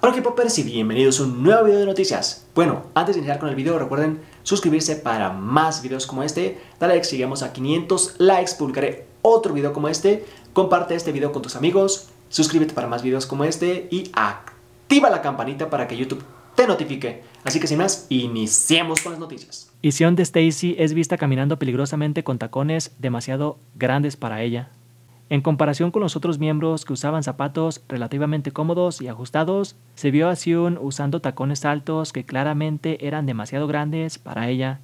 Hola equipo y bienvenidos a un nuevo video de noticias. Bueno, antes de iniciar con el video recuerden suscribirse para más videos como este, dale like si llegamos a 500 likes, publicaré otro video como este, comparte este video con tus amigos, suscríbete para más videos como este y activa la campanita para que YouTube te notifique. Así que sin más, iniciemos con las noticias. Y si de Stacy es vista caminando peligrosamente con tacones demasiado grandes para ella. En comparación con los otros miembros que usaban zapatos relativamente cómodos y ajustados, se vio a Siun usando tacones altos que claramente eran demasiado grandes para ella.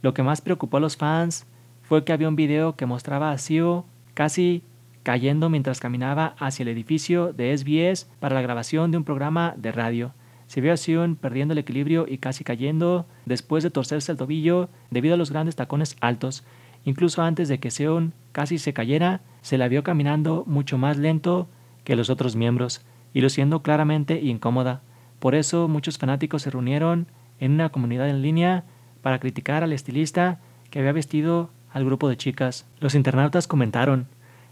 Lo que más preocupó a los fans fue que había un video que mostraba a Sio casi cayendo mientras caminaba hacia el edificio de SBS para la grabación de un programa de radio. Se vio a Siun perdiendo el equilibrio y casi cayendo después de torcerse el tobillo debido a los grandes tacones altos. Incluso antes de que Seon casi se cayera, se la vio caminando mucho más lento que los otros miembros y lo siendo claramente incómoda. Por eso muchos fanáticos se reunieron en una comunidad en línea para criticar al estilista que había vestido al grupo de chicas. Los internautas comentaron,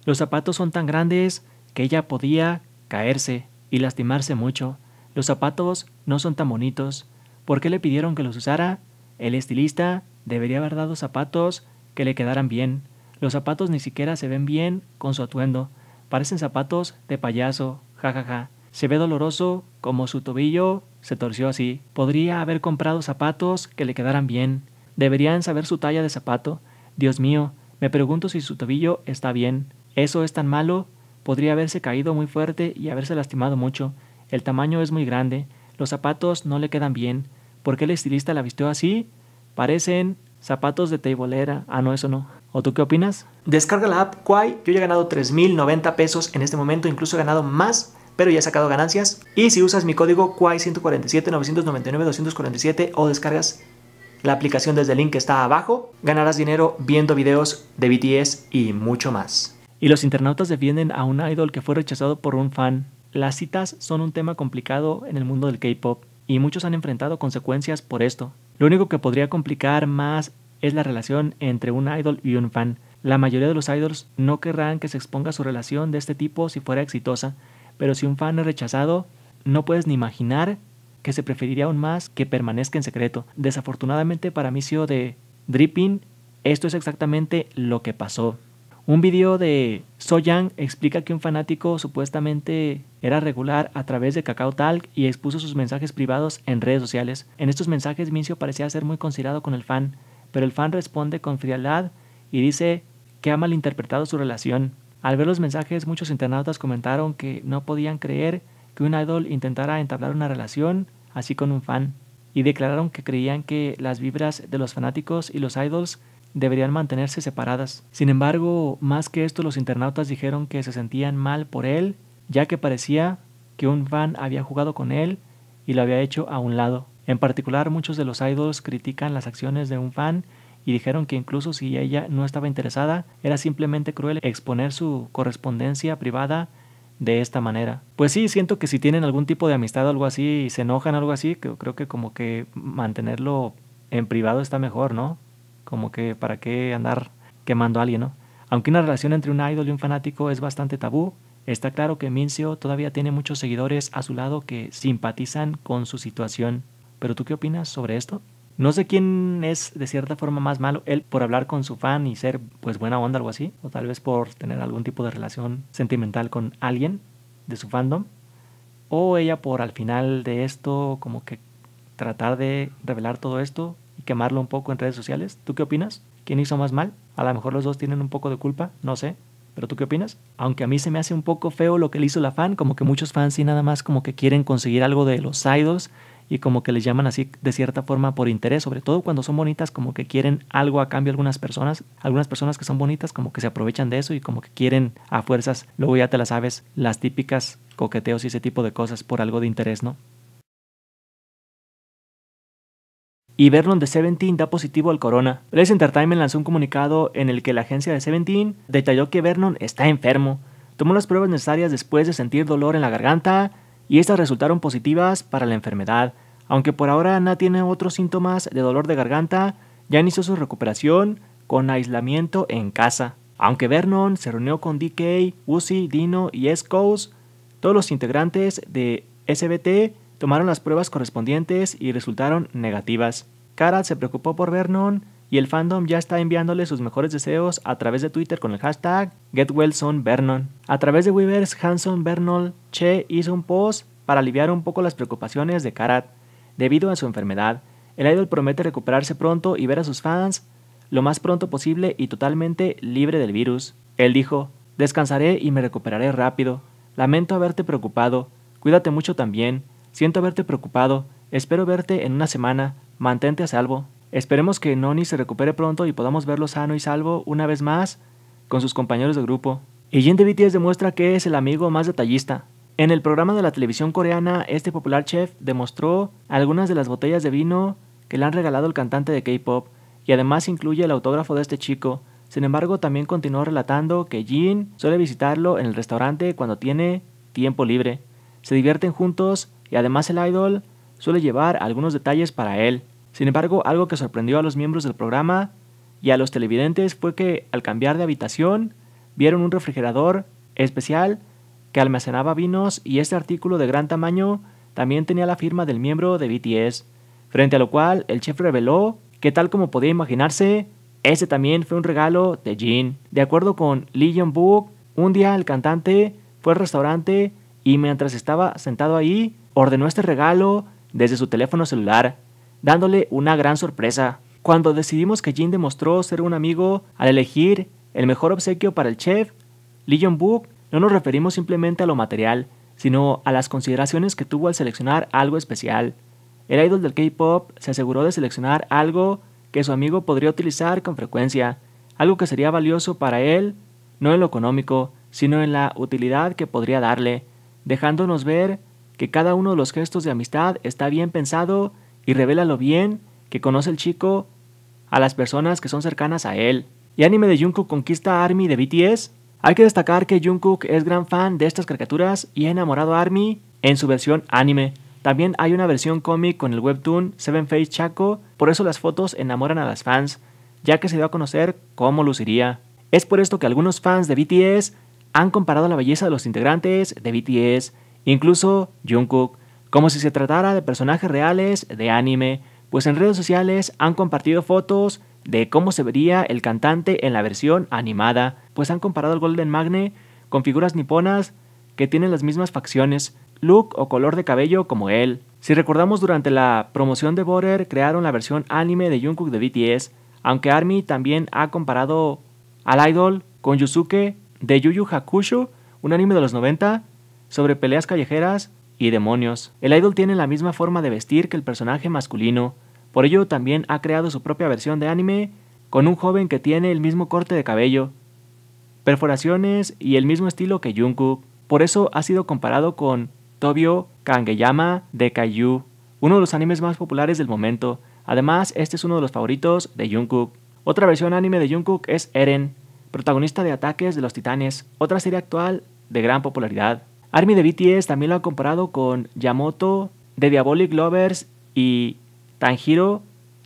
los zapatos son tan grandes que ella podía caerse y lastimarse mucho. Los zapatos no son tan bonitos. ¿Por qué le pidieron que los usara? El estilista debería haber dado zapatos que le quedaran bien. Los zapatos ni siquiera se ven bien con su atuendo. Parecen zapatos de payaso, Ja, Ja, ja. Se ve doloroso como su tobillo se torció así. Podría haber comprado zapatos que le quedaran bien. Deberían saber su talla de zapato. Dios mío, me pregunto si su tobillo está bien. Eso es tan malo. Podría haberse caído muy fuerte y haberse lastimado mucho. El tamaño es muy grande. Los zapatos no le quedan bien. ¿Por qué el estilista la vistió así? Parecen zapatos de teibolera. Ah, no, eso no. ¿O tú qué opinas? Descarga la app Quai, Yo ya he ganado 3.090 pesos en este momento, incluso he ganado más, pero ya he sacado ganancias. Y si usas mi código quai 147 999 247 o descargas la aplicación desde el link que está abajo, ganarás dinero viendo videos de BTS y mucho más. Y los internautas defienden a un idol que fue rechazado por un fan. Las citas son un tema complicado en el mundo del K-pop y muchos han enfrentado consecuencias por esto. Lo único que podría complicar más es la relación entre un idol y un fan. La mayoría de los idols no querrán que se exponga su relación de este tipo si fuera exitosa, pero si un fan es rechazado, no puedes ni imaginar que se preferiría aún más que permanezca en secreto. Desafortunadamente para mí, de Dripping, esto es exactamente lo que pasó. Un video de Soyang explica que un fanático supuestamente era regular a través de Kakao Talk y expuso sus mensajes privados en redes sociales. En estos mensajes Mincio parecía ser muy considerado con el fan, pero el fan responde con frialdad y dice que ha malinterpretado su relación. Al ver los mensajes muchos internautas comentaron que no podían creer que un idol intentara entablar una relación así con un fan y declararon que creían que las vibras de los fanáticos y los idols deberían mantenerse separadas. Sin embargo, más que esto, los internautas dijeron que se sentían mal por él, ya que parecía que un fan había jugado con él y lo había hecho a un lado. En particular, muchos de los idols critican las acciones de un fan y dijeron que incluso si ella no estaba interesada, era simplemente cruel exponer su correspondencia privada de esta manera. Pues sí, siento que si tienen algún tipo de amistad o algo así y se enojan algo así, creo que como que mantenerlo en privado está mejor, ¿no? como que para qué andar quemando a alguien, ¿no? Aunque una relación entre un idol y un fanático es bastante tabú, está claro que Mincio todavía tiene muchos seguidores a su lado que simpatizan con su situación. ¿Pero tú qué opinas sobre esto? No sé quién es de cierta forma más malo, él por hablar con su fan y ser pues buena onda o algo así, o tal vez por tener algún tipo de relación sentimental con alguien de su fandom, o ella por al final de esto como que tratar de revelar todo esto quemarlo un poco en redes sociales. ¿Tú qué opinas? ¿Quién hizo más mal? A lo mejor los dos tienen un poco de culpa, no sé. ¿Pero tú qué opinas? Aunque a mí se me hace un poco feo lo que le hizo la fan, como que muchos fans sí nada más como que quieren conseguir algo de los idols y como que les llaman así de cierta forma por interés, sobre todo cuando son bonitas, como que quieren algo a cambio algunas personas, algunas personas que son bonitas como que se aprovechan de eso y como que quieren a fuerzas, luego ya te las sabes, las típicas coqueteos y ese tipo de cosas por algo de interés, ¿no? y Vernon de Seventeen da positivo al corona. Les Entertainment lanzó un comunicado en el que la agencia de Seventeen detalló que Vernon está enfermo. Tomó las pruebas necesarias después de sentir dolor en la garganta y estas resultaron positivas para la enfermedad. Aunque por ahora no tiene otros síntomas de dolor de garganta, ya inició su recuperación con aislamiento en casa. Aunque Vernon se reunió con DK, Uzi, Dino y s todos los integrantes de SBT tomaron las pruebas correspondientes y resultaron negativas. Karat se preocupó por Vernon y el fandom ya está enviándole sus mejores deseos a través de Twitter con el hashtag GetWellSonVernon. A través de Weavers, Hanson Vernon Che hizo un post para aliviar un poco las preocupaciones de Karat. Debido a su enfermedad, el idol promete recuperarse pronto y ver a sus fans lo más pronto posible y totalmente libre del virus. Él dijo, descansaré y me recuperaré rápido. Lamento haberte preocupado. Cuídate mucho también. Siento haberte preocupado. Espero verte en una semana mantente a salvo. Esperemos que Noni se recupere pronto y podamos verlo sano y salvo una vez más con sus compañeros de grupo. Y Jin de BTS demuestra que es el amigo más detallista. En el programa de la televisión coreana, este popular chef demostró algunas de las botellas de vino que le han regalado el cantante de K-pop y además incluye el autógrafo de este chico. Sin embargo, también continuó relatando que Jin suele visitarlo en el restaurante cuando tiene tiempo libre. Se divierten juntos y además el idol suele llevar algunos detalles para él. Sin embargo, algo que sorprendió a los miembros del programa y a los televidentes fue que al cambiar de habitación vieron un refrigerador especial que almacenaba vinos y este artículo de gran tamaño también tenía la firma del miembro de BTS, frente a lo cual el chef reveló que tal como podía imaginarse, ese también fue un regalo de Jin. De acuerdo con Lee Book, un día el cantante fue al restaurante y mientras estaba sentado ahí, ordenó este regalo desde su teléfono celular dándole una gran sorpresa. Cuando decidimos que Jin demostró ser un amigo al elegir el mejor obsequio para el chef, Lee jong no nos referimos simplemente a lo material, sino a las consideraciones que tuvo al seleccionar algo especial. El idol del K-pop se aseguró de seleccionar algo que su amigo podría utilizar con frecuencia, algo que sería valioso para él, no en lo económico, sino en la utilidad que podría darle, dejándonos ver que cada uno de los gestos de amistad está bien pensado y revela lo bien que conoce el chico a las personas que son cercanas a él. Y anime de Jungkook conquista a Army de BTS. Hay que destacar que Jungkook es gran fan de estas caricaturas y ha enamorado a Army en su versión anime. También hay una versión cómic con el webtoon Seven Face Chaco, por eso las fotos enamoran a las fans, ya que se dio a conocer cómo luciría. Es por esto que algunos fans de BTS han comparado la belleza de los integrantes de BTS, incluso Jungkook, como si se tratara de personajes reales de anime, pues en redes sociales han compartido fotos de cómo se vería el cantante en la versión animada, pues han comparado al Golden Magne con figuras niponas que tienen las mismas facciones, look o color de cabello como él. Si recordamos durante la promoción de Border crearon la versión anime de Jungkook de BTS, aunque ARMY también ha comparado al idol con Yusuke de Yu Yu Hakusho, un anime de los 90 sobre peleas callejeras y demonios. El idol tiene la misma forma de vestir que el personaje masculino, por ello también ha creado su propia versión de anime con un joven que tiene el mismo corte de cabello, perforaciones y el mismo estilo que Jungkook. Por eso ha sido comparado con Tobio Kangeyama de Kaiju, uno de los animes más populares del momento. Además, este es uno de los favoritos de Jungkook. Otra versión anime de Jungkook es Eren, protagonista de Ataques de los Titanes, otra serie actual de gran popularidad. Army de BTS también lo ha comparado con Yamoto de Diabolic Lovers y Tanjiro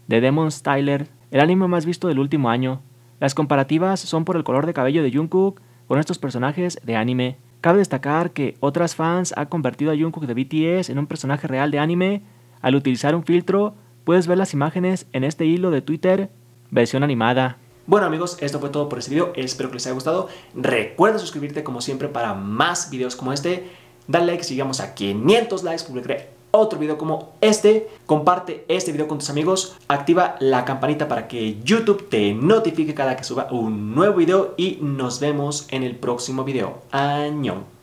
de Demon Styler, el anime más visto del último año. Las comparativas son por el color de cabello de Jungkook con estos personajes de anime. Cabe destacar que otras fans han convertido a Jungkook de BTS en un personaje real de anime al utilizar un filtro. Puedes ver las imágenes en este hilo de Twitter, versión animada. Bueno amigos, esto fue todo por este video, espero que les haya gustado. Recuerda suscribirte como siempre para más videos como este. Dale like si llegamos a 500 likes, publicaré otro video como este. Comparte este video con tus amigos, activa la campanita para que YouTube te notifique cada que suba un nuevo video y nos vemos en el próximo video. Añón.